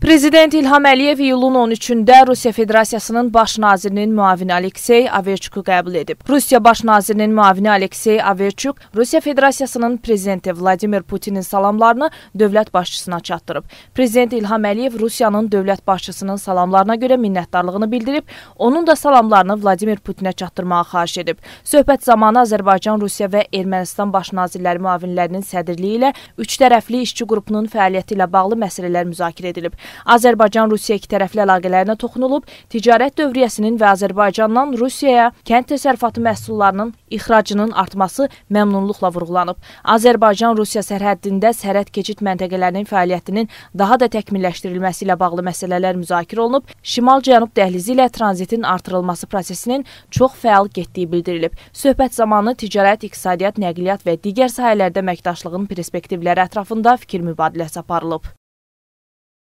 Prezident İlham Əliyev iyulun 13-də Rusiya Federasiyasının baş nazirinin müavini Aleksey Averçuku qəbul edib. Rusiya baş nazirinin müavini Aleksey Averçuk Rusiya Federasiyasının prezidenti Vladimir Putinin salamlarını dövlət başçısına çatdırıb. Prezident İlham Əliyev Rusiyanın dövlət başçısının salamlarına görə minnətdarlığını bildirib, onun da salamlarını Vladimir Putinə çatdırmağı xahiş edib. Söhbət zamanı Azərbaycan, Rusiya və Ermənistan baş nazirləri müavinlərinin sədrliyi ilə üç tərəfli işçi qrupunun fəaliyyəti ilə bağlı məsələlər müzakirə edilib. Azərbaycan-Rusiya ikitərəfli əlaqələrinə toxunulub, ticarət dövriyyəsinin və Azərbaycandan Rusiyaya kənd təsərrüfatı məhsullarının ixracının artması məmnunluqla vurğulanıb. Azərbaycan-Rusiya sərhəddində sərhəd keçid məntəqələrinin fəaliyyətinin daha da təkmilləşdirilməsi ilə bağlı məsələlər müzakirə olunub, şimal-cənub dəhlizi ilə tranzitin artırılması prosesinin çox fəal getdiyi bildirilib. Söhbət zamanı ticarət, iqtisadiyyat, nəqliyyat və digər sahələrdə əməkdaşlığın perspektivləri ətrafında fikir mübadiləsi aparılıb.